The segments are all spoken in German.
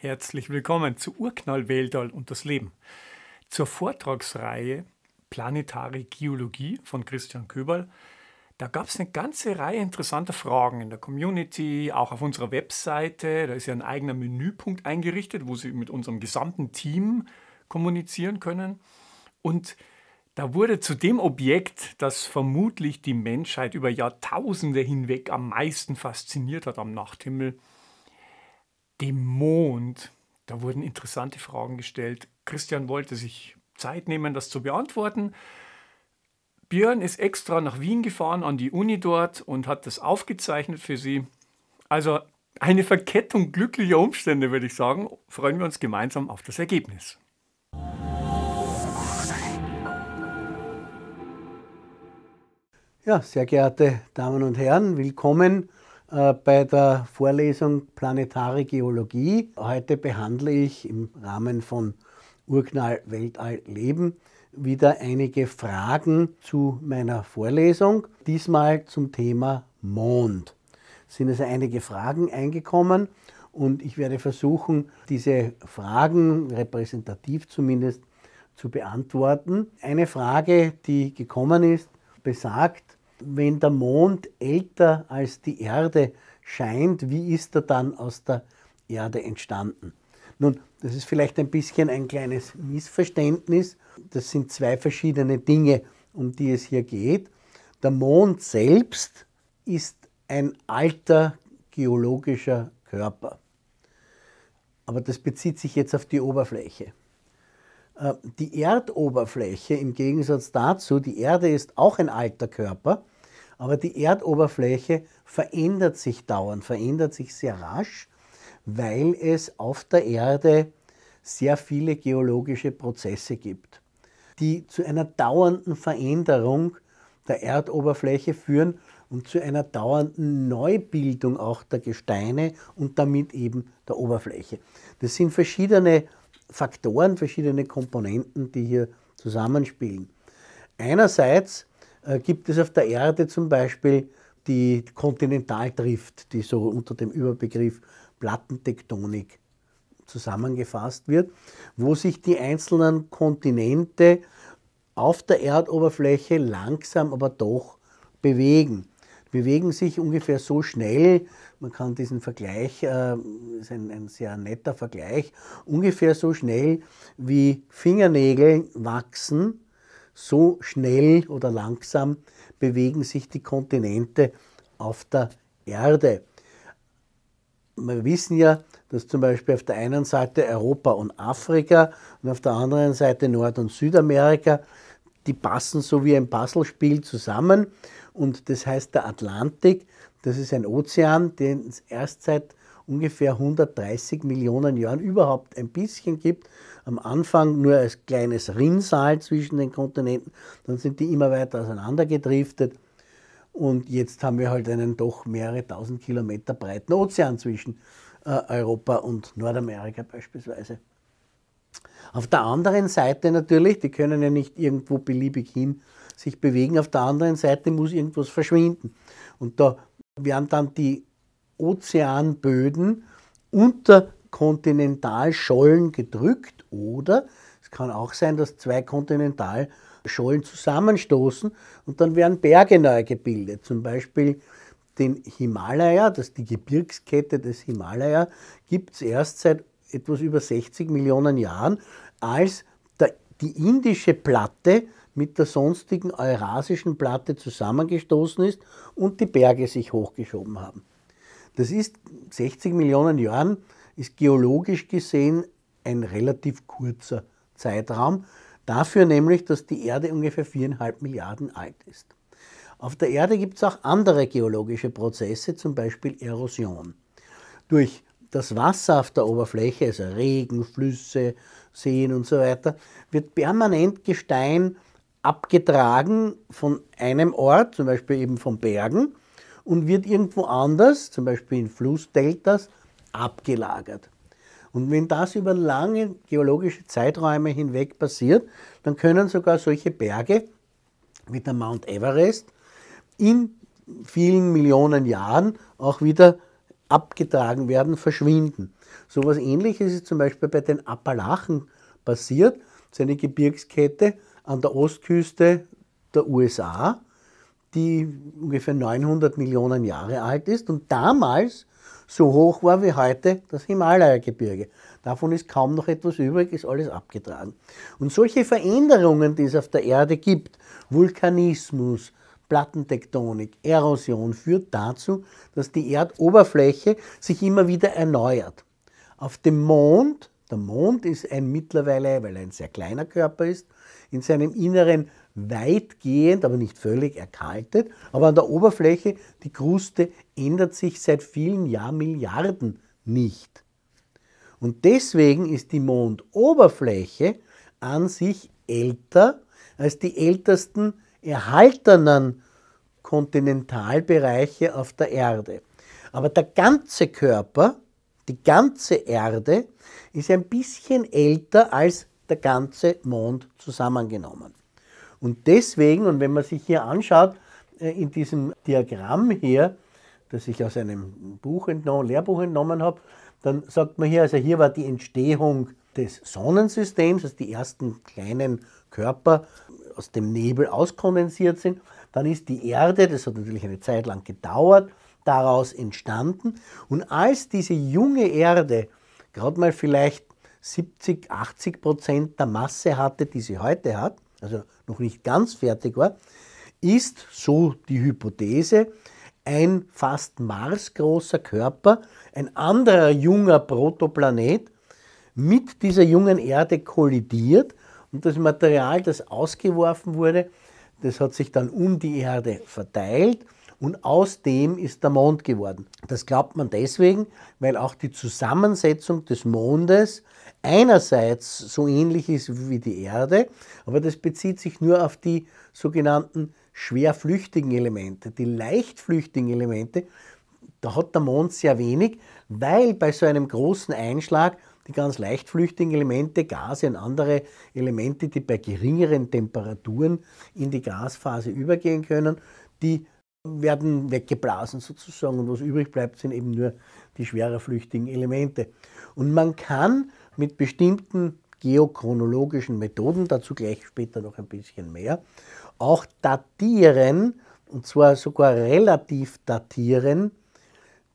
Herzlich willkommen zu Urknall Weltall und das Leben. Zur Vortragsreihe Planetare Geologie von Christian Köberl. Da gab es eine ganze Reihe interessanter Fragen in der Community, auch auf unserer Webseite. Da ist ja ein eigener Menüpunkt eingerichtet, wo Sie mit unserem gesamten Team kommunizieren können. Und da wurde zu dem Objekt, das vermutlich die Menschheit über Jahrtausende hinweg am meisten fasziniert hat am Nachthimmel, dem Mond. Da wurden interessante Fragen gestellt. Christian wollte sich Zeit nehmen, das zu beantworten. Björn ist extra nach Wien gefahren an die Uni dort und hat das aufgezeichnet für sie. Also eine Verkettung glücklicher Umstände, würde ich sagen. Freuen wir uns gemeinsam auf das Ergebnis. Ja, sehr geehrte Damen und Herren, willkommen äh, bei der Vorlesung Planetare Geologie. Heute behandle ich im Rahmen von Urknall Weltall Leben wieder einige Fragen zu meiner Vorlesung, diesmal zum Thema Mond. Es sind also einige Fragen eingekommen und ich werde versuchen, diese Fragen repräsentativ zumindest zu beantworten. Eine Frage, die gekommen ist, besagt, wenn der Mond älter als die Erde scheint, wie ist er dann aus der Erde entstanden? Nun, das ist vielleicht ein bisschen ein kleines Missverständnis. Das sind zwei verschiedene Dinge, um die es hier geht. Der Mond selbst ist ein alter geologischer Körper. Aber das bezieht sich jetzt auf die Oberfläche. Äh, die Erdoberfläche im Gegensatz dazu, die Erde ist auch ein alter Körper, aber die Erdoberfläche verändert sich dauernd, verändert sich sehr rasch, weil es auf der Erde sehr viele geologische Prozesse gibt, die zu einer dauernden Veränderung der Erdoberfläche führen und zu einer dauernden Neubildung auch der Gesteine und damit eben der Oberfläche. Das sind verschiedene Faktoren, verschiedene Komponenten, die hier zusammenspielen. Einerseits äh, gibt es auf der Erde zum Beispiel die Kontinentaldrift, die so unter dem Überbegriff Plattentektonik zusammengefasst wird, wo sich die einzelnen Kontinente auf der Erdoberfläche langsam aber doch bewegen. Bewegen sich ungefähr so schnell, man kann diesen Vergleich, äh, ist ein, ein sehr netter Vergleich, ungefähr so schnell wie Fingernägel wachsen so schnell oder langsam bewegen sich die Kontinente auf der Erde. Wir wissen ja, dass zum Beispiel auf der einen Seite Europa und Afrika und auf der anderen Seite Nord- und Südamerika, die passen so wie ein Puzzlespiel zusammen. Und das heißt, der Atlantik, das ist ein Ozean, den es erst seit ungefähr 130 Millionen Jahren überhaupt ein bisschen gibt am Anfang nur als kleines Rinnsal zwischen den Kontinenten, dann sind die immer weiter auseinandergedriftet. Und jetzt haben wir halt einen doch mehrere tausend Kilometer breiten Ozean zwischen äh, Europa und Nordamerika beispielsweise. Auf der anderen Seite natürlich, die können ja nicht irgendwo beliebig hin sich bewegen, auf der anderen Seite muss irgendwas verschwinden. Und da werden dann die Ozeanböden unter Kontinentalschollen gedrückt oder es kann auch sein, dass zwei Kontinentalschollen zusammenstoßen und dann werden Berge neu gebildet. Zum Beispiel den Himalaya, das ist die Gebirgskette des Himalaya, gibt es erst seit etwas über 60 Millionen Jahren, als die indische Platte mit der sonstigen eurasischen Platte zusammengestoßen ist und die Berge sich hochgeschoben haben. Das ist 60 Millionen Jahren, ist geologisch gesehen ein relativ kurzer Zeitraum. Dafür nämlich, dass die Erde ungefähr viereinhalb Milliarden alt ist. Auf der Erde gibt es auch andere geologische Prozesse, zum Beispiel Erosion. Durch das Wasser auf der Oberfläche, also Regen, Flüsse, Seen und so weiter, wird permanent Gestein abgetragen von einem Ort, zum Beispiel eben von Bergen, und wird irgendwo anders, zum Beispiel in Flussdeltas, abgelagert. Und wenn das über lange geologische Zeiträume hinweg passiert, dann können sogar solche Berge wie der Mount Everest in vielen Millionen Jahren auch wieder abgetragen werden, verschwinden. So etwas Ähnliches ist zum Beispiel bei den Appalachen passiert. Das eine Gebirgskette an der Ostküste der USA, die ungefähr 900 Millionen Jahre alt ist. Und damals so hoch war wie heute das Himalaya-Gebirge. Davon ist kaum noch etwas übrig, ist alles abgetragen. Und solche Veränderungen, die es auf der Erde gibt, Vulkanismus, Plattentektonik, Erosion, führt dazu, dass die Erdoberfläche sich immer wieder erneuert. Auf dem Mond, der Mond ist ein mittlerweile, weil er ein sehr kleiner Körper ist, in seinem Inneren weitgehend, aber nicht völlig erkaltet. Aber an der Oberfläche, die Kruste ändert sich seit vielen Jahrmilliarden nicht. Und deswegen ist die Mondoberfläche an sich älter als die ältesten erhaltenen Kontinentalbereiche auf der Erde. Aber der ganze Körper, die ganze Erde, ist ein bisschen älter als der ganze Mond zusammengenommen. Und deswegen, und wenn man sich hier anschaut, äh, in diesem Diagramm hier, das ich aus einem Buch entnommen, Lehrbuch entnommen habe, dann sagt man hier, also hier war die Entstehung des Sonnensystems, also die ersten kleinen Körper aus dem Nebel auskondensiert sind. Dann ist die Erde, das hat natürlich eine Zeit lang gedauert, daraus entstanden. Und als diese junge Erde gerade mal vielleicht 70, 80 Prozent der Masse hatte, die sie heute hat, also noch nicht ganz fertig war, ist, so die Hypothese, ein fast marsgroßer Körper, ein anderer junger Protoplanet mit dieser jungen Erde kollidiert und das Material, das ausgeworfen wurde, das hat sich dann um die Erde verteilt und aus dem ist der Mond geworden. Das glaubt man deswegen, weil auch die Zusammensetzung des Mondes einerseits so ähnlich ist wie die Erde, aber das bezieht sich nur auf die sogenannten schwerflüchtigen Elemente. Die leichtflüchtigen Elemente, da hat der Mond sehr wenig, weil bei so einem großen Einschlag die ganz leichtflüchtigen Elemente, Gase und andere Elemente, die bei geringeren Temperaturen in die Gasphase übergehen können, die werden weggeblasen sozusagen und was übrig bleibt, sind eben nur die schwerer flüchtigen Elemente. Und man kann mit bestimmten geochronologischen Methoden, dazu gleich später noch ein bisschen mehr, auch datieren, und zwar sogar relativ datieren,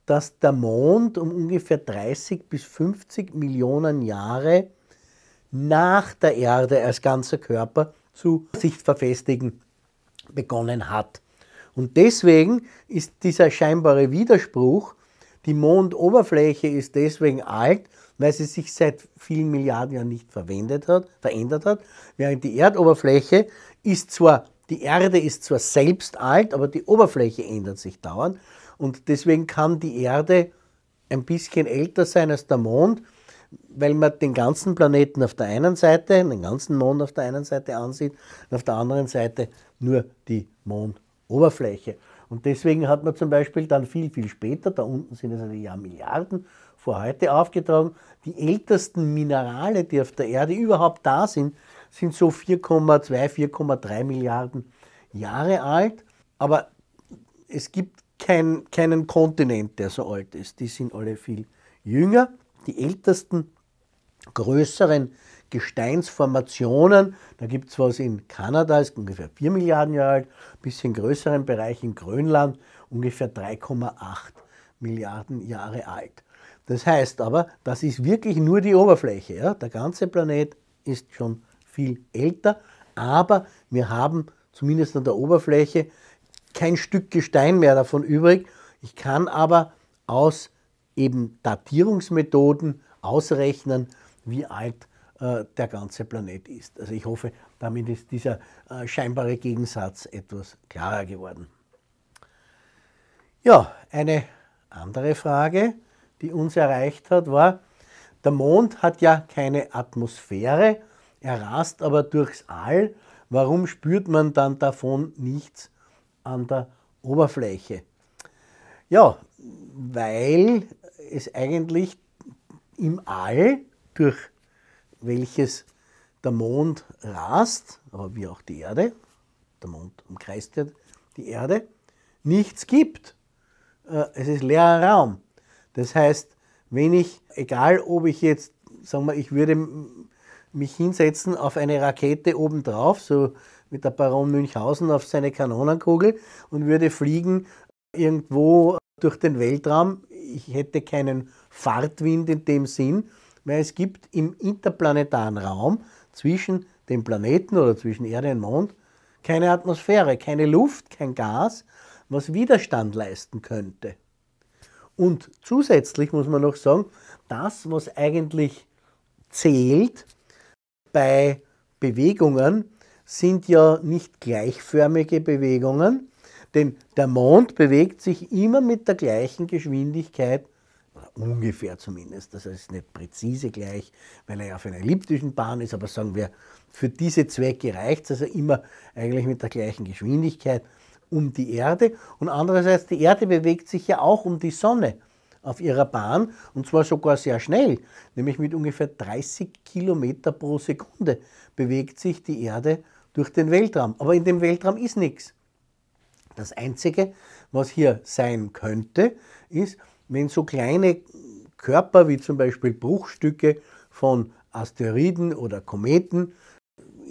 dass der Mond um ungefähr 30 bis 50 Millionen Jahre nach der Erde als ganzer Körper zu sich verfestigen begonnen hat. Und deswegen ist dieser scheinbare Widerspruch, die Mondoberfläche ist deswegen alt, weil sie sich seit vielen Milliarden Jahren nicht verwendet hat, verändert hat, während die Erdoberfläche ist zwar, die Erde ist zwar selbst alt, aber die Oberfläche ändert sich dauernd und deswegen kann die Erde ein bisschen älter sein als der Mond, weil man den ganzen Planeten auf der einen Seite, den ganzen Mond auf der einen Seite ansieht und auf der anderen Seite nur die Mondoberfläche. Und deswegen hat man zum Beispiel dann viel, viel später, da unten sind es also ja Milliarden, vor heute aufgetragen, die ältesten Minerale, die auf der Erde überhaupt da sind, sind so 4,2, 4,3 Milliarden Jahre alt. Aber es gibt kein, keinen Kontinent, der so alt ist. Die sind alle viel jünger. Die ältesten größeren Gesteinsformationen, da gibt es was in Kanada, ist ungefähr 4 Milliarden Jahre alt, ein bisschen größeren Bereich in Grönland, ungefähr 3,8 Milliarden Jahre alt. Das heißt aber, das ist wirklich nur die Oberfläche. Ja? Der ganze Planet ist schon viel älter, aber wir haben zumindest an der Oberfläche kein Stück Gestein mehr davon übrig. Ich kann aber aus eben Datierungsmethoden ausrechnen, wie alt äh, der ganze Planet ist. Also ich hoffe, damit ist dieser äh, scheinbare Gegensatz etwas klarer geworden. Ja, eine andere Frage die uns erreicht hat, war, der Mond hat ja keine Atmosphäre, er rast aber durchs All. Warum spürt man dann davon nichts an der Oberfläche? Ja, weil es eigentlich im All, durch welches der Mond rast, aber wie auch die Erde, der Mond umkreist ja die Erde, nichts gibt. Äh, es ist leerer Raum. Das heißt, wenn ich, egal ob ich jetzt, sagen wir, ich würde mich hinsetzen auf eine Rakete obendrauf, so mit der Baron Münchhausen auf seine Kanonenkugel und würde fliegen irgendwo durch den Weltraum. Ich hätte keinen Fahrtwind in dem Sinn, weil es gibt im interplanetaren Raum zwischen dem Planeten oder zwischen Erde und Mond keine Atmosphäre, keine Luft, kein Gas, was Widerstand leisten könnte. Und zusätzlich muss man noch sagen, das, was eigentlich zählt bei Bewegungen, sind ja nicht gleichförmige Bewegungen, denn der Mond bewegt sich immer mit der gleichen Geschwindigkeit, ungefähr zumindest, das ist nicht präzise gleich, weil er auf einer elliptischen Bahn ist, aber sagen wir, für diese Zwecke reicht es also immer eigentlich mit der gleichen Geschwindigkeit um die Erde und andererseits die Erde bewegt sich ja auch um die Sonne auf ihrer Bahn und zwar sogar sehr schnell, nämlich mit ungefähr 30 Kilometer pro Sekunde bewegt sich die Erde durch den Weltraum. Aber in dem Weltraum ist nichts. Das Einzige, was hier sein könnte, ist, wenn so kleine Körper wie zum Beispiel Bruchstücke von Asteroiden oder Kometen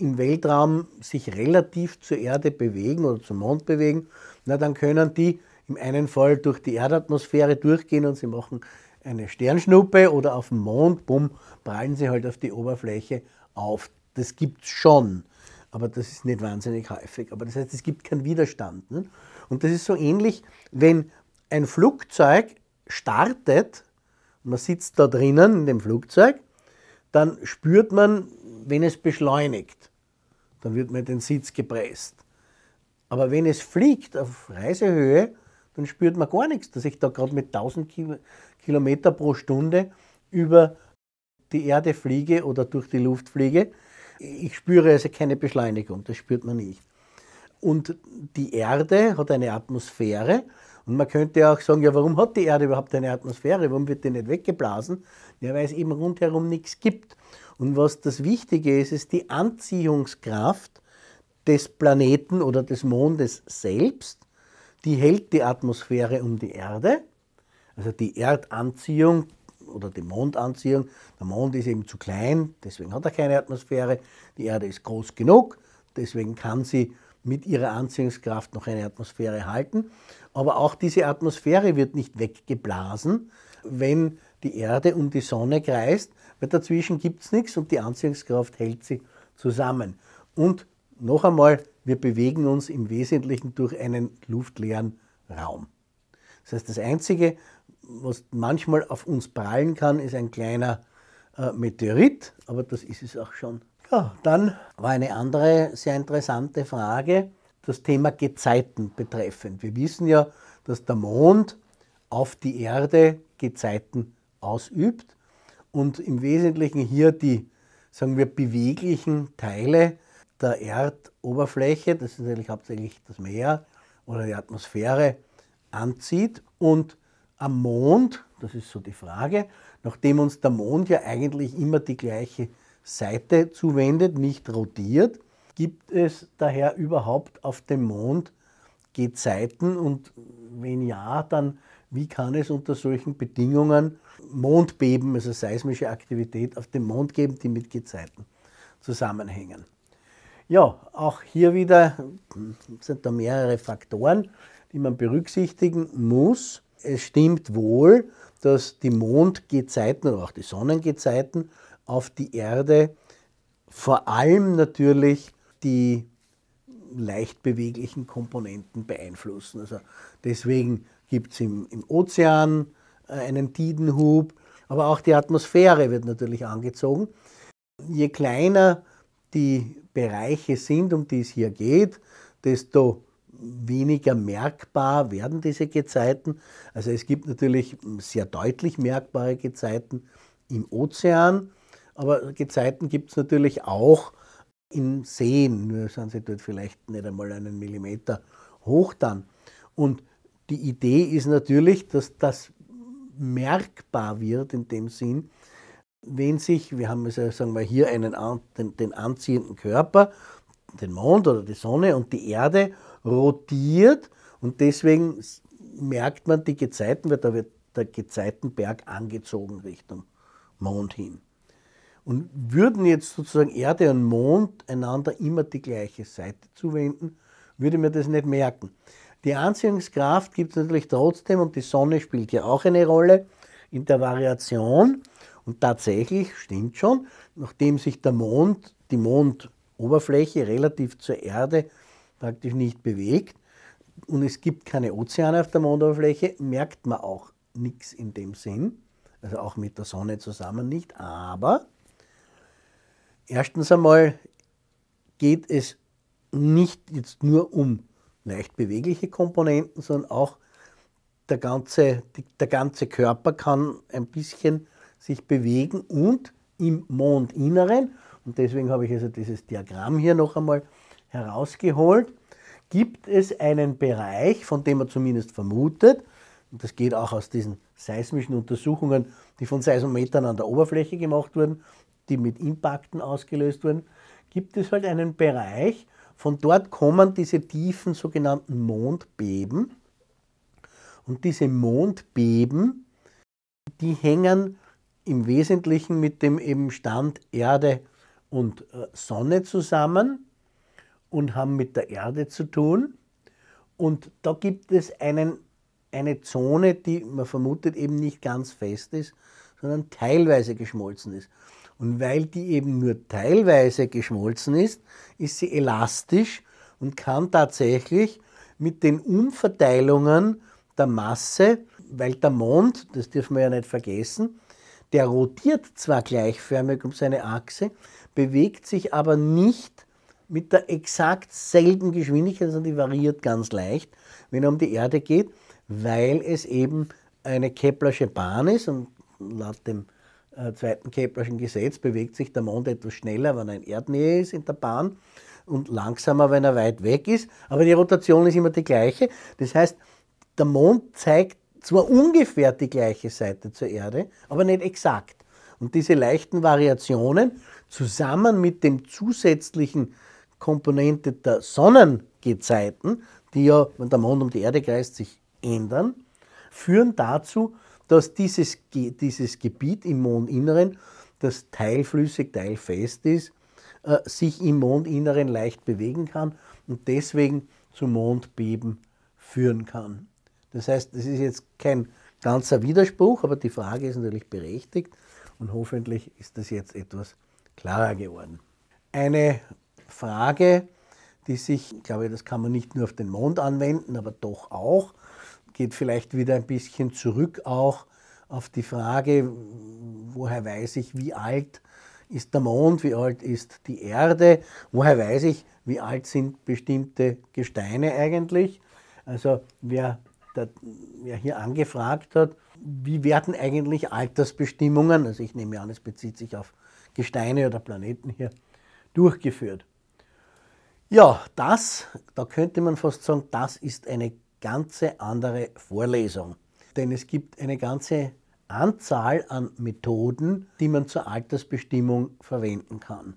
im Weltraum sich relativ zur Erde bewegen oder zum Mond bewegen, na, dann können die im einen Fall durch die Erdatmosphäre durchgehen und sie machen eine Sternschnuppe oder auf dem Mond, bumm, prallen sie halt auf die Oberfläche auf. Das gibt es schon, aber das ist nicht wahnsinnig häufig. Aber das heißt, es gibt keinen Widerstand. Ne? Und das ist so ähnlich, wenn ein Flugzeug startet, man sitzt da drinnen in dem Flugzeug, dann spürt man, wenn es beschleunigt dann wird mir den Sitz gepresst. Aber wenn es fliegt auf Reisehöhe, dann spürt man gar nichts, dass ich da gerade mit 1000 Kilometer pro Stunde über die Erde fliege oder durch die Luft fliege. Ich spüre also keine Beschleunigung, das spürt man nicht. Und die Erde hat eine Atmosphäre. Und man könnte auch sagen, ja, warum hat die Erde überhaupt eine Atmosphäre? Warum wird die nicht weggeblasen? Ja, weil es eben rundherum nichts gibt. Und was das Wichtige ist, ist die Anziehungskraft des Planeten oder des Mondes selbst. Die hält die Atmosphäre um die Erde. Also die Erdanziehung oder die Mondanziehung. Der Mond ist eben zu klein, deswegen hat er keine Atmosphäre. Die Erde ist groß genug, deswegen kann sie mit ihrer Anziehungskraft noch eine Atmosphäre halten. Aber auch diese Atmosphäre wird nicht weggeblasen, wenn die Erde um die Sonne kreist, weil dazwischen gibt es nichts und die Anziehungskraft hält sie zusammen. Und noch einmal, wir bewegen uns im Wesentlichen durch einen luftleeren Raum. Das heißt, das Einzige, was manchmal auf uns prallen kann, ist ein kleiner äh, Meteorit, aber das ist es auch schon. Ja, dann war eine andere sehr interessante Frage das Thema Gezeiten betreffend. Wir wissen ja, dass der Mond auf die Erde Gezeiten ausübt und im Wesentlichen hier die, sagen wir, beweglichen Teile der Erdoberfläche, das ist natürlich hauptsächlich das Meer oder die Atmosphäre, anzieht. Und am Mond, das ist so die Frage, nachdem uns der Mond ja eigentlich immer die gleiche Seite zuwendet, nicht rotiert, gibt es daher überhaupt auf dem Mond Gezeiten und wenn ja, dann wie kann es unter solchen Bedingungen Mondbeben, also seismische Aktivität auf dem Mond geben, die mit Gezeiten zusammenhängen? Ja, auch hier wieder hm, sind da mehrere Faktoren, die man berücksichtigen muss. Es stimmt wohl, dass die Mondgezeiten oder auch die Sonnengezeiten auf die Erde vor allem natürlich die leicht beweglichen Komponenten beeinflussen. Also deswegen gibt es im, im, Ozean äh, einen Tidenhub, aber auch die Atmosphäre wird natürlich angezogen. Je kleiner die Bereiche sind, um die es hier geht, desto weniger merkbar werden diese Gezeiten. Also es gibt natürlich sehr deutlich merkbare Gezeiten im Ozean, aber Gezeiten gibt es natürlich auch in Seen, nur sind sie dort vielleicht nicht einmal einen Millimeter hoch dann. Und die Idee ist natürlich, dass das merkbar wird in dem Sinn, wenn sich, wir haben also, sagen wir hier einen, den, den anziehenden Körper, den Mond oder die Sonne und die Erde rotiert und deswegen merkt man die Gezeiten, weil da wird der Gezeitenberg angezogen Richtung Mond hin. Und würden jetzt sozusagen Erde und Mond einander immer die gleiche Seite zuwenden, würde man das nicht merken. Die Anziehungskraft gibt es natürlich trotzdem und die Sonne spielt ja auch eine Rolle in der Variation. Und tatsächlich stimmt schon, nachdem sich der Mond, die Mondoberfläche relativ zur Erde praktisch nicht bewegt und es gibt keine Ozeane auf der Mondoberfläche, merkt man auch nichts in dem Sinn, also auch mit der Sonne zusammen nicht. Aber erstens einmal geht es nicht jetzt nur um leicht bewegliche Komponenten, sondern auch der ganze, der ganze Körper kann ein bisschen sich bewegen und im Mondinneren, und deswegen habe ich also dieses Diagramm hier noch einmal herausgeholt, gibt es einen Bereich, von dem man zumindest vermutet, und das geht auch aus diesen seismischen Untersuchungen, die von Seismometern an der Oberfläche gemacht wurden, die mit Impakten ausgelöst wurden, gibt es halt einen Bereich, von dort kommen diese tiefen sogenannten Mondbeben. Und diese Mondbeben, die hängen im Wesentlichen mit dem eben Stand Erde und äh, Sonne zusammen und haben mit der Erde zu tun. Und da gibt es einen, eine Zone, die man vermutet eben nicht ganz fest ist, sondern teilweise geschmolzen ist. Und weil die eben nur teilweise geschmolzen ist, ist sie elastisch und kann tatsächlich mit den Umverteilungen der Masse, weil der Mond, das dürfen wir ja nicht vergessen, der rotiert zwar gleichförmig um seine Achse, bewegt sich aber nicht mit der exakt selben Geschwindigkeit, sondern die variiert ganz leicht, wenn er um die Erde geht, weil es eben eine Keplersche Bahn ist und laut dem äh, zweiten Keplerschen Gesetz bewegt sich der Mond etwas schneller, wenn er in Erdnähe ist in der Bahn und langsamer, wenn er weit weg ist. Aber die Rotation ist immer die gleiche. Das heißt, der Mond zeigt zwar ungefähr die gleiche Seite zur Erde, aber nicht exakt. Und diese leichten Variationen zusammen mit dem zusätzlichen Komponente der Sonnengezeiten, die ja, wenn der Mond um die Erde kreist, sich ändern, führen dazu, dass dieses, dieses Gebiet im Mondinneren, das teilflüssig, teilfest ist, äh, sich im Mondinneren leicht bewegen kann und deswegen zu Mondbeben führen kann. Das heißt, das ist jetzt kein ganzer Widerspruch, aber die Frage ist natürlich berechtigt und hoffentlich ist das jetzt etwas klarer geworden. Eine Frage, die sich, ich glaube, das kann man nicht nur auf den Mond anwenden, aber doch auch, geht vielleicht wieder ein bisschen zurück auch auf die Frage, woher weiß ich, wie alt ist der Mond, wie alt ist die Erde, woher weiß ich, wie alt sind bestimmte Gesteine eigentlich. Also wer, der, wer hier angefragt hat, wie werden eigentlich Altersbestimmungen, also ich nehme an, es bezieht sich auf Gesteine oder Planeten hier, durchgeführt. Ja, das, da könnte man fast sagen, das ist eine ganze andere Vorlesung. Denn es gibt eine ganze Anzahl an Methoden, die man zur Altersbestimmung verwenden kann.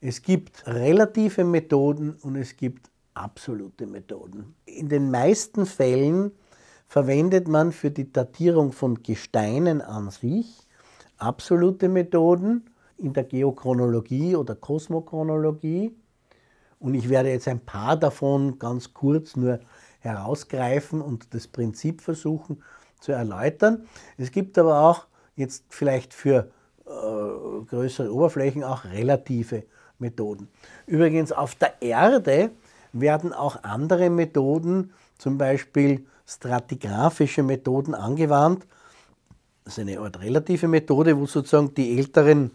Es gibt relative Methoden und es gibt absolute Methoden. In den meisten Fällen verwendet man für die Datierung von Gesteinen an sich absolute Methoden in der Geochronologie oder Kosmochronologie. Und ich werde jetzt ein paar davon ganz kurz nur herausgreifen und das Prinzip versuchen zu erläutern. Es gibt aber auch jetzt vielleicht für äh, größere Oberflächen auch relative Methoden. Übrigens auf der Erde werden auch andere Methoden, zum Beispiel stratigraphische Methoden angewandt. Das ist eine Art relative Methode, wo sozusagen die älteren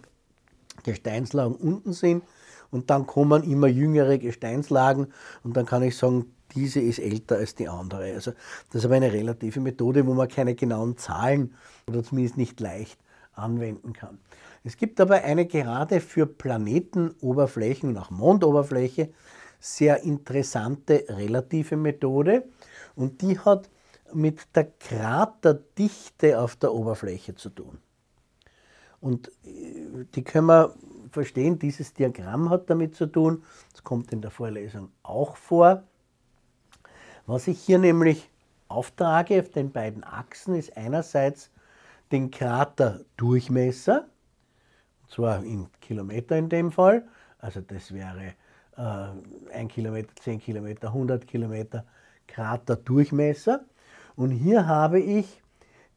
Gesteinslagen unten sind und dann kommen immer jüngere Gesteinslagen und dann kann ich sagen, diese ist älter als die andere. Also das ist aber eine relative Methode, wo man keine genauen Zahlen oder zumindest nicht leicht anwenden kann. Es gibt aber eine gerade für Planetenoberflächen und auch Mondoberfläche sehr interessante relative Methode und die hat mit der Kraterdichte auf der Oberfläche zu tun. Und äh, die können wir verstehen, dieses Diagramm hat damit zu tun, das kommt in der Vorlesung auch vor, was ich hier nämlich auftrage auf den beiden Achsen ist einerseits den Kraterdurchmesser, und zwar in Kilometer in dem Fall, also das wäre äh, 1 Kilometer, 10 Kilometer, 100 Kilometer Kraterdurchmesser. Und hier habe ich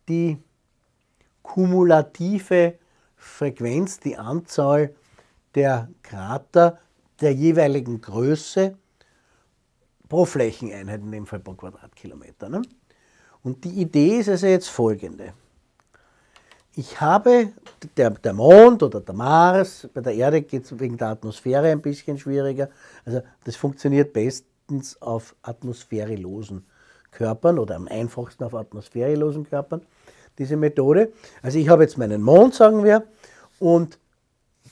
die kumulative Frequenz, die Anzahl der Krater der jeweiligen Größe pro Flächeneinheit, in dem Fall pro Quadratkilometer. Ne? Und die Idee ist also jetzt folgende. Ich habe, der, der Mond oder der Mars, bei der Erde geht es wegen der Atmosphäre ein bisschen schwieriger, also das funktioniert bestens auf atmosphärelosen Körpern oder am einfachsten auf atmosphärelosen Körpern, diese Methode. Also ich habe jetzt meinen Mond, sagen wir, und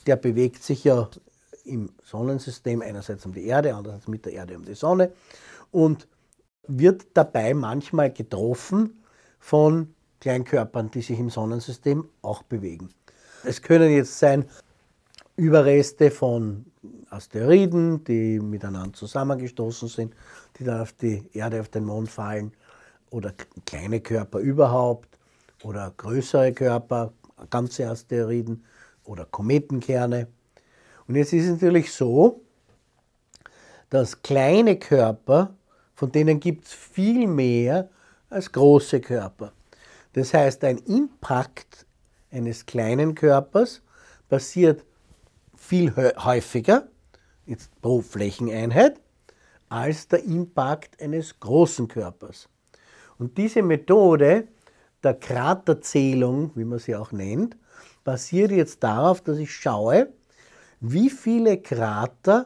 der bewegt sich ja im Sonnensystem, einerseits um die Erde, andererseits mit der Erde um die Sonne und wird dabei manchmal getroffen von Kleinkörpern, die sich im Sonnensystem auch bewegen. Es können jetzt sein Überreste von Asteroiden, die miteinander zusammengestoßen sind, die dann auf die Erde, auf den Mond fallen, oder kleine Körper überhaupt, oder größere Körper, ganze Asteroiden oder Kometenkerne. Und jetzt ist es natürlich so, dass kleine Körper, von denen gibt es viel mehr als große Körper. Das heißt, ein Impact eines kleinen Körpers passiert viel häufiger, jetzt pro Flächeneinheit, als der Impact eines großen Körpers. Und diese Methode der Kraterzählung, wie man sie auch nennt, basiert jetzt darauf, dass ich schaue, wie viele Krater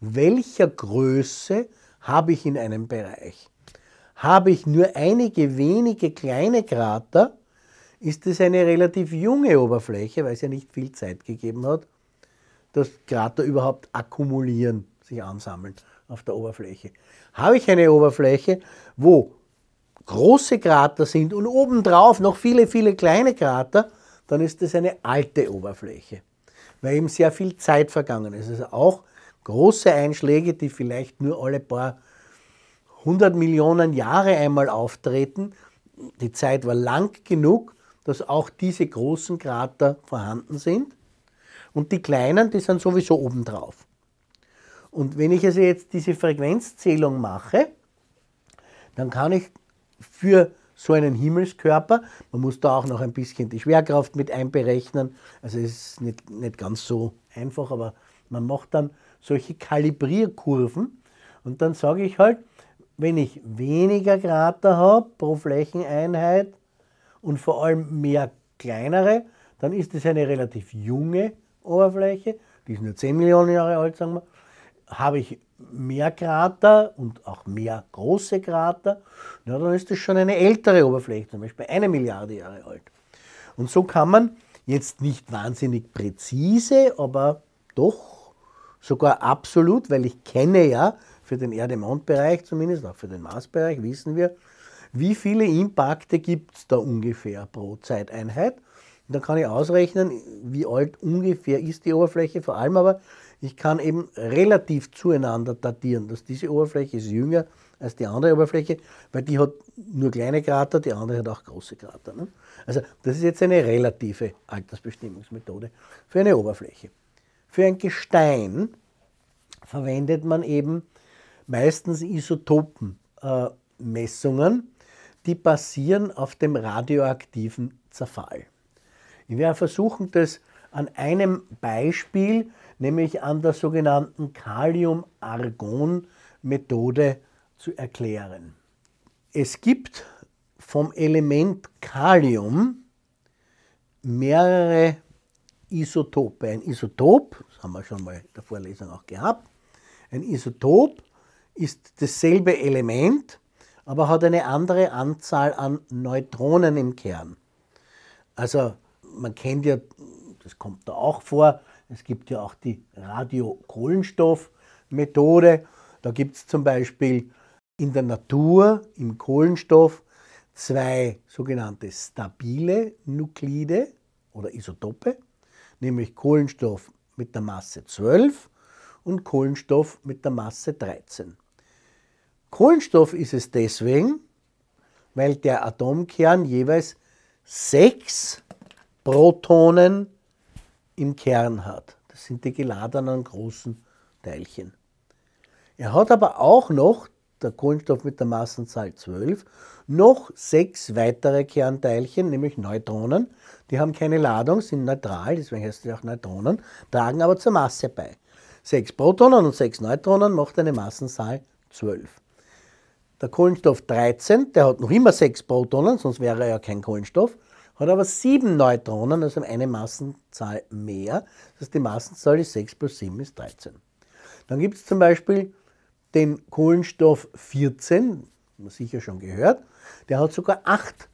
welcher Größe habe ich in einem Bereich. Habe ich nur einige wenige kleine Krater, ist es eine relativ junge Oberfläche, weil es ja nicht viel Zeit gegeben hat, dass Krater überhaupt akkumulieren, sich ansammeln auf der Oberfläche. Habe ich eine Oberfläche, wo große Krater sind und obendrauf noch viele, viele kleine Krater, dann ist es eine alte Oberfläche weil eben sehr viel Zeit vergangen ist. Also auch große Einschläge, die vielleicht nur alle paar hundert Millionen Jahre einmal auftreten, die Zeit war lang genug, dass auch diese großen Krater vorhanden sind. Und die kleinen, die sind sowieso obendrauf. Und wenn ich also jetzt diese Frequenzzählung mache, dann kann ich für so einen Himmelskörper. Man muss da auch noch ein bisschen die Schwerkraft mit einberechnen. Also es ist nicht, nicht ganz so einfach, aber man macht dann solche Kalibrierkurven. Und dann sage ich halt, wenn ich weniger Krater habe pro Flächeneinheit und vor allem mehr kleinere, dann ist es eine relativ junge Oberfläche, die ist nur 10 Millionen Jahre alt, sagen wir habe ich mehr Krater und auch mehr große Krater, ja, dann ist das schon eine ältere Oberfläche, zum Beispiel eine Milliarde Jahre alt. Und so kann man jetzt nicht wahnsinnig präzise, aber doch sogar absolut, weil ich kenne ja für den Erde-Mond-Bereich zumindest, auch für den Mars-Bereich, wissen wir, wie viele Impakte gibt es da ungefähr pro Zeiteinheit. Und dann kann ich ausrechnen, wie alt ungefähr ist die Oberfläche, vor allem aber, ich kann eben relativ zueinander datieren, dass diese Oberfläche ist jünger als die andere Oberfläche, weil die hat nur kleine Krater, die andere hat auch große Krater. Ne? Also das ist jetzt eine relative Altersbestimmungsmethode für eine Oberfläche. Für ein Gestein verwendet man eben meistens Isotopenmessungen, äh, die basieren auf dem radioaktiven Zerfall. Ich werde versuchen das an einem Beispiel nämlich an der sogenannten Kalium-Argon-Methode zu erklären. Es gibt vom Element Kalium mehrere Isotope. Ein Isotop, das haben wir schon mal in der Vorlesung auch gehabt, ein Isotop ist dasselbe Element, aber hat eine andere Anzahl an Neutronen im Kern. Also man kennt ja, das kommt da auch vor, es gibt ja auch die Radiokohlenstoffmethode. Da gibt es zum Beispiel in der Natur, im Kohlenstoff, zwei sogenannte stabile Nuklide oder Isotope, nämlich Kohlenstoff mit der Masse 12 und Kohlenstoff mit der Masse 13. Kohlenstoff ist es deswegen, weil der Atomkern jeweils sechs Protonen im Kern hat. Das sind die geladenen großen Teilchen. Er hat aber auch noch, der Kohlenstoff mit der Massenzahl 12, noch sechs weitere Kernteilchen, nämlich Neutronen. Die haben keine Ladung, sind neutral, deswegen heißt sie auch Neutronen, tragen aber zur Masse bei. Sechs Protonen und sechs Neutronen macht eine Massenzahl 12. Der Kohlenstoff 13, der hat noch immer sechs Protonen, sonst wäre er ja kein Kohlenstoff, hat aber sieben Neutronen, also eine Massenzahl mehr. Das heißt, die Massenzahl ist 6 plus 7 ist 13. Dann gibt es zum Beispiel den Kohlenstoff 14, man sicher schon gehört, der hat sogar 8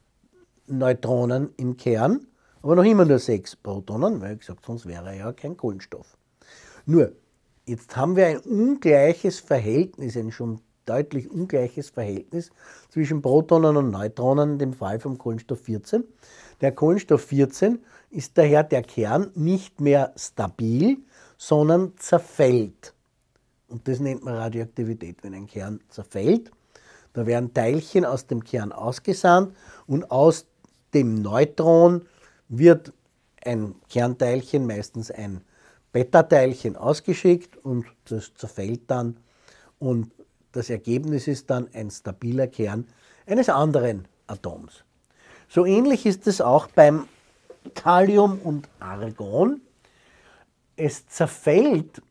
Neutronen im Kern, aber noch immer nur 6 Protonen, weil gesagt, sonst wäre er ja kein Kohlenstoff. Nur, jetzt haben wir ein ungleiches Verhältnis, ein schon deutlich ungleiches Verhältnis zwischen Protonen und Neutronen, in dem Fall vom Kohlenstoff 14. Der Kohlenstoff 14 ist daher der Kern nicht mehr stabil, sondern zerfällt. Und das nennt man Radioaktivität, wenn ein Kern zerfällt. Da werden Teilchen aus dem Kern ausgesandt und aus dem Neutron wird ein Kernteilchen, meistens ein Beta-Teilchen, ausgeschickt und das zerfällt dann und das Ergebnis ist dann ein stabiler Kern eines anderen Atoms. So ähnlich ist es auch beim Kalium und Argon. Es zerfällt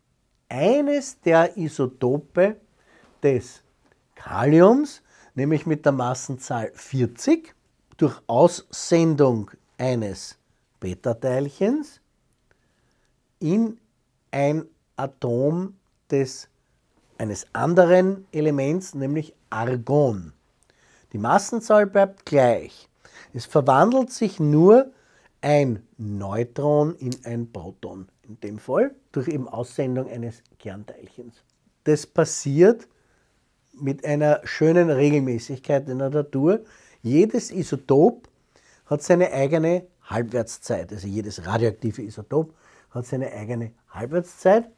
eines der Isotope des Kaliums, nämlich mit der Massenzahl 40, durch Aussendung eines Beta-Teilchens in ein Atom des Kaliums eines anderen Elements, nämlich Argon. Die Massenzahl bleibt gleich. Es verwandelt sich nur ein Neutron in ein Proton, in dem Fall durch eben Aussendung eines Kernteilchens. Das passiert mit einer schönen Regelmäßigkeit in der Natur. Jedes Isotop hat seine eigene Halbwertszeit, also jedes radioaktive Isotop hat seine eigene Halbwertszeit.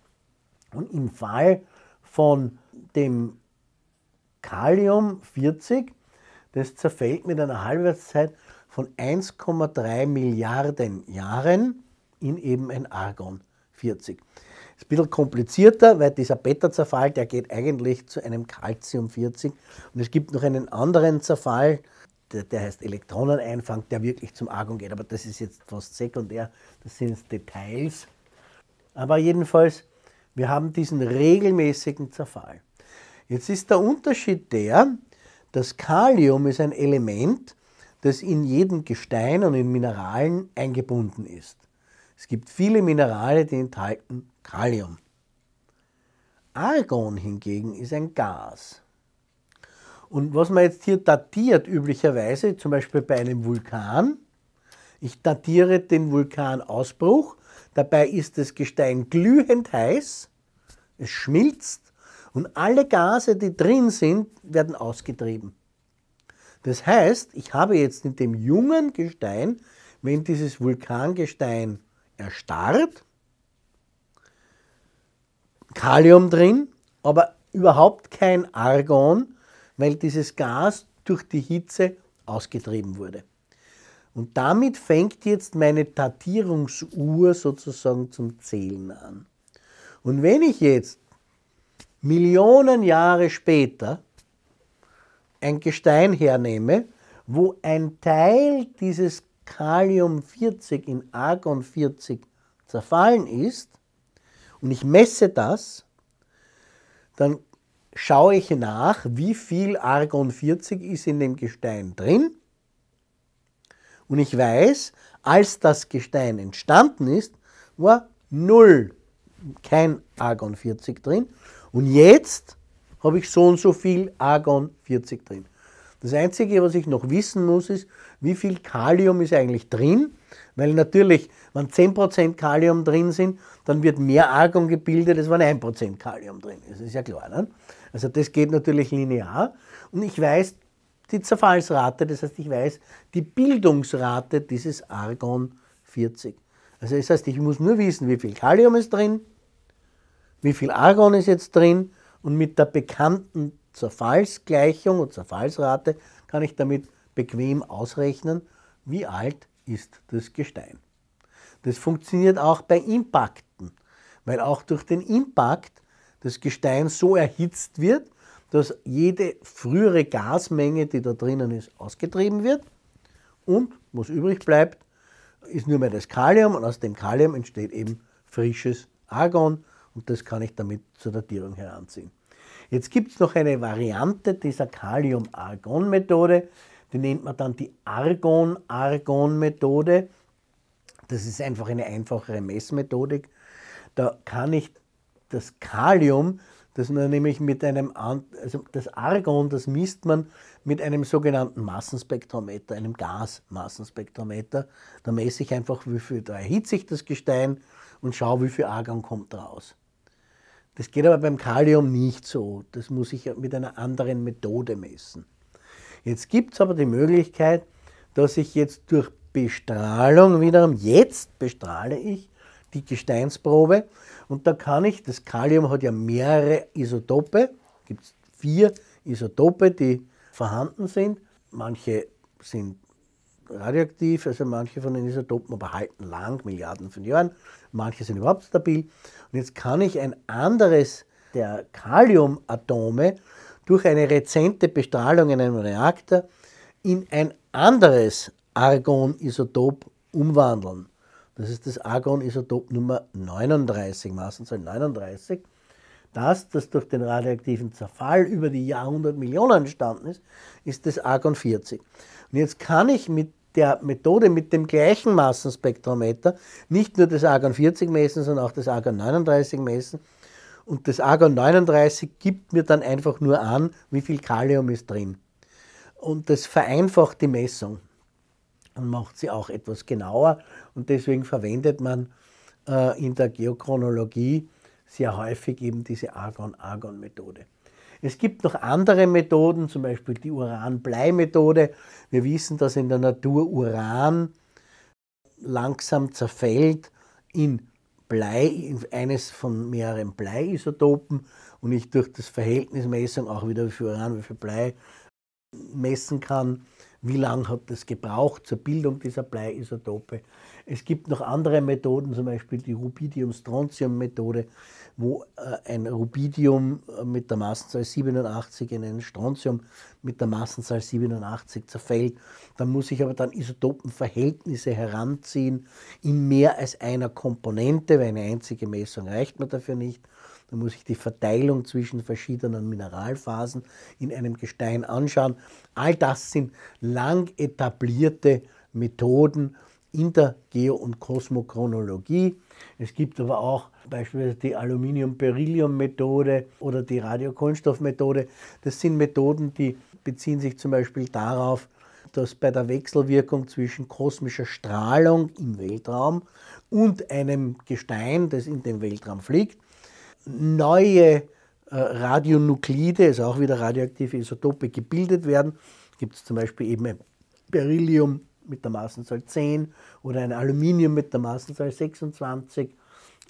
Und im Fall von dem Kalium 40, das zerfällt mit einer Halbwertszeit von 1,3 Milliarden Jahren in eben ein Argon 40. Das ist ein bisschen komplizierter, weil dieser Beta-Zerfall, der geht eigentlich zu einem Calcium 40. Und es gibt noch einen anderen Zerfall, der, der heißt Elektroneneinfang, der wirklich zum Argon geht. Aber das ist jetzt fast sekundär, das sind Details. Aber jedenfalls wir haben diesen regelmäßigen Zerfall. Jetzt ist der Unterschied der, dass Kalium ist ein Element, das in jedem Gestein und in Mineralen eingebunden ist. Es gibt viele Minerale, die enthalten Kalium. Argon hingegen ist ein Gas. Und was man jetzt hier datiert üblicherweise, zum Beispiel bei einem Vulkan, ich datiere den Vulkanausbruch Dabei ist das Gestein glühend heiß, es schmilzt und alle Gase, die drin sind, werden ausgetrieben. Das heißt, ich habe jetzt mit dem jungen Gestein, wenn dieses Vulkangestein erstarrt, Kalium drin, aber überhaupt kein Argon, weil dieses Gas durch die Hitze ausgetrieben wurde. Und damit fängt jetzt meine Datierungsuhr sozusagen zum Zählen an. Und wenn ich jetzt Millionen Jahre später ein Gestein hernehme, wo ein Teil dieses Kalium 40 in Argon 40 zerfallen ist und ich messe das, dann schaue ich nach, wie viel Argon 40 ist in dem Gestein drin und ich weiß, als das Gestein entstanden ist, war null, kein Argon 40 drin. Und jetzt habe ich so und so viel Argon 40 drin. Das Einzige, was ich noch wissen muss, ist, wie viel Kalium ist eigentlich drin. Weil natürlich, wenn 10% Kalium drin sind, dann wird mehr Argon gebildet, als wenn 1% Kalium drin ist. Das ist ja klar. Ne? Also das geht natürlich linear. Und ich weiß, die Zerfallsrate, das heißt, ich weiß die Bildungsrate dieses Argon 40. Also das heißt, ich muss nur wissen, wie viel Kalium ist drin, wie viel Argon ist jetzt drin und mit der bekannten Zerfallsgleichung und Zerfallsrate kann ich damit bequem ausrechnen, wie alt ist das Gestein. Das funktioniert auch bei Impakten, weil auch durch den Impakt das Gestein so erhitzt wird, dass jede frühere Gasmenge, die da drinnen ist, ausgetrieben wird. Und was übrig bleibt, ist nur mehr das Kalium und aus dem Kalium entsteht eben frisches Argon und das kann ich damit zur Datierung heranziehen. Jetzt gibt es noch eine Variante dieser Kalium-Argon-Methode, die nennt man dann die Argon-Argon-Methode. Das ist einfach eine einfachere Messmethodik. Da kann ich das Kalium, das man nämlich mit einem, also das Argon, das misst man mit einem sogenannten Massenspektrometer, einem Gasmassenspektrometer. Da messe ich einfach, wie viel, da erhitze ich das Gestein und schaue, wie viel Argon kommt raus. Das geht aber beim Kalium nicht so. Das muss ich mit einer anderen Methode messen. Jetzt gibt es aber die Möglichkeit, dass ich jetzt durch Bestrahlung wiederum, jetzt bestrahle ich die Gesteinsprobe. Und da kann ich, das Kalium hat ja mehrere Isotope, gibt es vier Isotope, die vorhanden sind. Manche sind radioaktiv, also manche von den Isotopen aber halten lang, Milliarden von Jahren, manche sind überhaupt stabil. Und jetzt kann ich ein anderes der Kaliumatome durch eine rezente Bestrahlung in einem Reaktor in ein anderes Argonisotop umwandeln. Das ist das Argon-Isotop Nummer 39, Massenzahl 39. Das, das durch den radioaktiven Zerfall über die Jahrhundertmillionen entstanden ist, ist das Argon 40. Und jetzt kann ich mit der Methode mit dem gleichen Massenspektrometer nicht nur das Argon 40 messen, sondern auch das Argon 39 messen. Und das Argon 39 gibt mir dann einfach nur an, wie viel Kalium ist drin. Und das vereinfacht die Messung man macht sie auch etwas genauer. Und deswegen verwendet man äh, in der Geochronologie sehr häufig eben diese Argon-Argon-Methode. Es gibt noch andere Methoden, zum Beispiel die Uran-Blei-Methode. Wir wissen, dass in der Natur Uran langsam zerfällt in Blei, in eines von mehreren Bleiisotopen und ich durch das Verhältnismessung auch wieder wie viel Uran, wie viel Blei messen kann wie lange hat das gebraucht zur Bildung dieser Bleiisotope. Es gibt noch andere Methoden, zum Beispiel die Rubidium-Strontium-Methode, wo äh, ein Rubidium äh, mit der Massenzahl 87 in ein Strontium mit der Massenzahl 87 zerfällt. Da muss ich aber dann Isotopenverhältnisse heranziehen in mehr als einer Komponente, weil eine einzige Messung reicht mir dafür nicht. Da muss ich die Verteilung zwischen verschiedenen Mineralphasen in einem Gestein anschauen. All das sind lang etablierte Methoden in der Geo- und Kosmochronologie. Es gibt aber auch beispielsweise die Aluminium-Beryllium-Methode oder die Radiokohlenstoff-Methode. Das sind Methoden, die beziehen sich zum Beispiel darauf, dass bei der Wechselwirkung zwischen kosmischer Strahlung im Weltraum und einem Gestein, das in den Weltraum fliegt, neue äh, Radionuklide, also auch wieder radioaktive Isotope, gebildet werden. Gibt es zum Beispiel eben ein Beryllium mit der Maßenzahl 10 oder ein Aluminium mit der Maßenzahl 26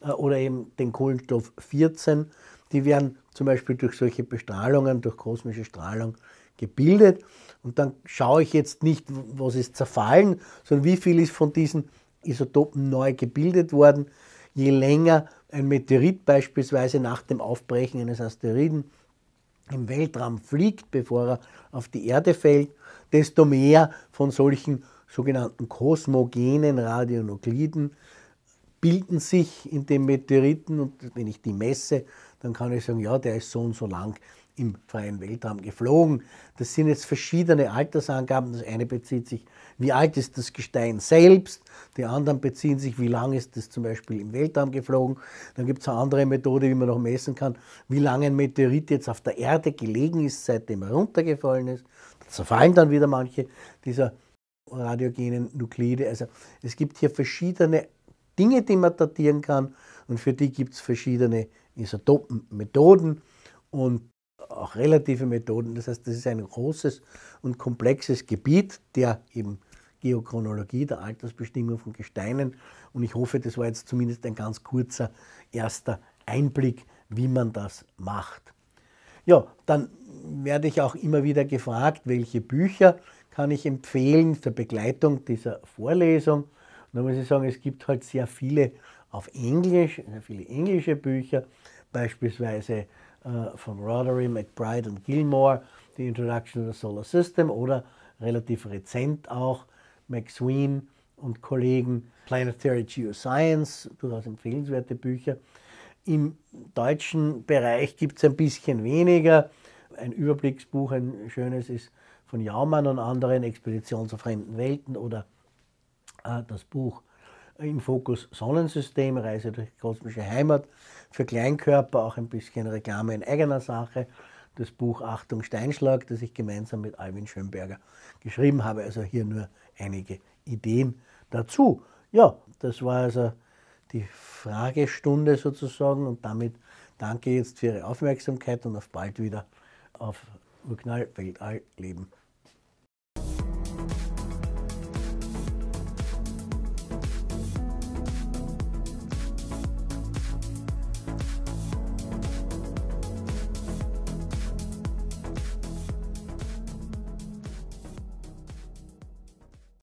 äh, oder eben den Kohlenstoff 14. Die werden zum Beispiel durch solche Bestrahlungen, durch kosmische Strahlung gebildet. Und dann schaue ich jetzt nicht, was ist zerfallen, sondern wie viel ist von diesen Isotopen neu gebildet worden. Je länger ein Meteorit beispielsweise nach dem Aufbrechen eines Asteroiden im Weltraum fliegt, bevor er auf die Erde fällt, desto mehr von solchen sogenannten kosmogenen Radionukliden bilden sich in den Meteoriten. Und wenn ich die messe, dann kann ich sagen, ja, der ist so und so lang, im freien Weltraum geflogen. Das sind jetzt verschiedene Altersangaben. Das eine bezieht sich, wie alt ist das Gestein selbst, die anderen beziehen sich, wie lang ist das zum Beispiel im Weltraum geflogen. Dann gibt es eine andere Methode, wie man noch messen kann, wie lange ein Meteorit jetzt auf der Erde gelegen ist, seitdem er runtergefallen ist. Da zerfallen dann wieder manche dieser radiogenen Nuklide. Also es gibt hier verschiedene Dinge, die man datieren kann und für die gibt es verschiedene Isotopenmethoden. Und auch relative Methoden. Das heißt, das ist ein großes und komplexes Gebiet der eben Geochronologie, der Altersbestimmung von Gesteinen. Und ich hoffe, das war jetzt zumindest ein ganz kurzer erster Einblick, wie man das macht. Ja, dann werde ich auch immer wieder gefragt, welche Bücher kann ich empfehlen zur Begleitung dieser Vorlesung. Und da muss ich sagen, es gibt halt sehr viele auf Englisch, sehr viele englische Bücher beispielsweise äh, von Roderick, McBride und Gilmore, The Introduction to the Solar System oder relativ rezent auch Max Wien und Kollegen Planetary Geoscience, durchaus empfehlenswerte Bücher. Im deutschen Bereich gibt es ein bisschen weniger. Ein Überblicksbuch, ein schönes ist von Jaumann und anderen, Expedition zu fremden Welten oder äh, das Buch im Fokus Sonnensystem, Reise durch die kosmische Heimat, für Kleinkörper auch ein bisschen Reklame in eigener Sache. Das Buch Achtung Steinschlag, das ich gemeinsam mit Alvin Schönberger geschrieben habe. Also hier nur einige Ideen dazu. Ja, das war also die Fragestunde sozusagen und damit danke jetzt für Ihre Aufmerksamkeit und auf bald wieder auf Urknall Weltall Leben.